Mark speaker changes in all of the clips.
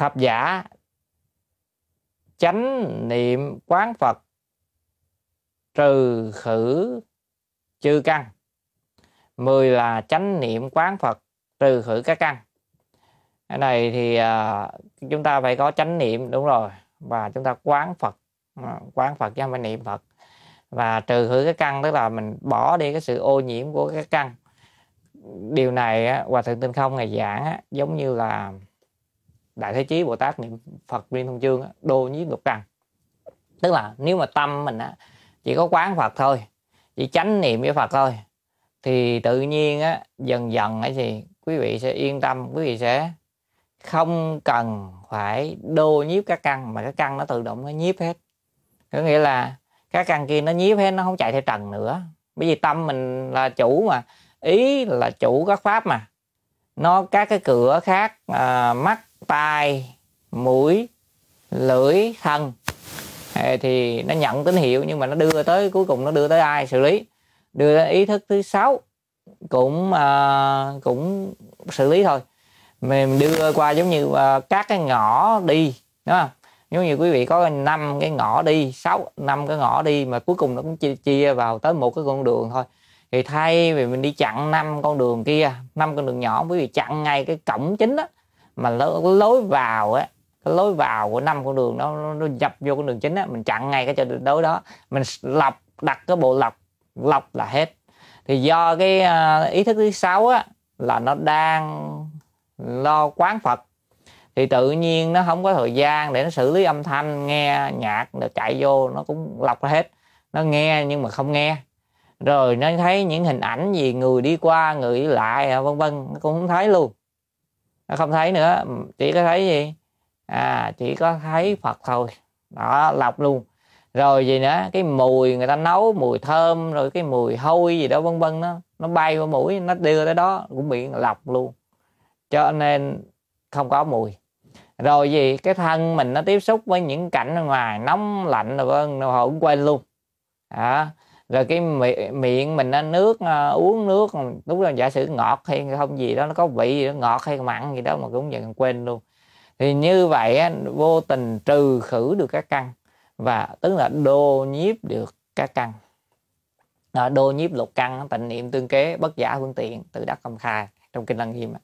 Speaker 1: thập giả chánh niệm quán phật trừ khử chư căn mười là chánh niệm quán phật trừ khử các căn cái này thì à, chúng ta phải có chánh niệm đúng rồi và chúng ta quán phật à, quán phật chứ không phải niệm phật và trừ khử cái căn tức là mình bỏ đi cái sự ô nhiễm của cái căn điều này á, hòa thượng tinh không ngày giảng á, giống như là đại thế chí bồ tát niệm phật viên thông chương đô nhiếp lục căn tức là nếu mà tâm mình á chỉ có quán phật thôi chỉ chánh niệm với phật thôi thì tự nhiên á dần dần ấy thì quý vị sẽ yên tâm quý vị sẽ không cần phải đô nhiếp các căn mà các căn nó tự động nó nhiếp hết có nghĩa là các căn kia nó nhiếp hết nó không chạy theo trần nữa bởi vì tâm mình là chủ mà ý là chủ các pháp mà nó các cái cửa khác à, mắt tai mũi lưỡi thân thì nó nhận tín hiệu nhưng mà nó đưa tới cuối cùng nó đưa tới ai xử lý đưa tới ý thức thứ sáu cũng uh, cũng xử lý thôi mình đưa qua giống như uh, các cái ngõ đi đúng không giống như quý vị có năm cái ngõ đi sáu năm cái ngõ đi mà cuối cùng nó cũng chia, chia vào tới một cái con đường thôi thì thay vì mình đi chặn năm con đường kia năm con đường nhỏ quý vị chặn ngay cái cổng chính đó mà lối, vào á cái lối vào của năm con đường đó nó, nó dập vô con đường chính á mình chặn ngay cái chợ đối đó mình lọc đặt cái bộ lọc lọc là hết thì do cái à, ý thức thứ sáu á là nó đang lo quán phật thì tự nhiên nó không có thời gian để nó xử lý âm thanh nghe nhạc rồi chạy vô nó cũng lọc ra hết nó nghe nhưng mà không nghe rồi nó thấy những hình ảnh gì người đi qua người đi lại à, vân vân nó cũng không thấy luôn nó không thấy nữa chỉ có thấy gì à chỉ có thấy phật thôi đó lọc luôn rồi gì nữa cái mùi người ta nấu mùi thơm rồi cái mùi hôi gì đó vân vân nó nó bay qua mũi nó đưa tới đó cũng bị lọc luôn cho nên không có mùi rồi gì cái thân mình nó tiếp xúc với những cảnh ngoài nóng lạnh rồi vân rồi họ cũng quên luôn đó rồi cái miệng mình nó nước ờ, uống nước đúng là giả sử ngọt hay không gì đó nó có vị gì đó, ngọt hay mặn gì đó mà cũng dần quên luôn thì như vậy vô tình trừ khử được các căn và tức là đô nhiếp được các căn đó, ờ, đô nhiếp lục căn tịnh niệm tương kế bất giả phương tiện tự đắc công khai trong kinh lăng nghiêm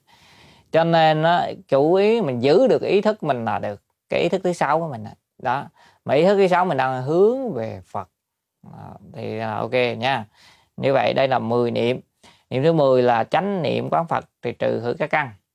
Speaker 1: cho nên đó, chủ ý mình giữ được ý thức mình là được cái ý thức thứ sáu của mình đó mà ý thức thứ sáu mình đang hướng về phật Ờ, thì à, ok nha như vậy đây là 10 niệm niệm thứ 10 là chánh niệm quán Phật thì trừ khử các căn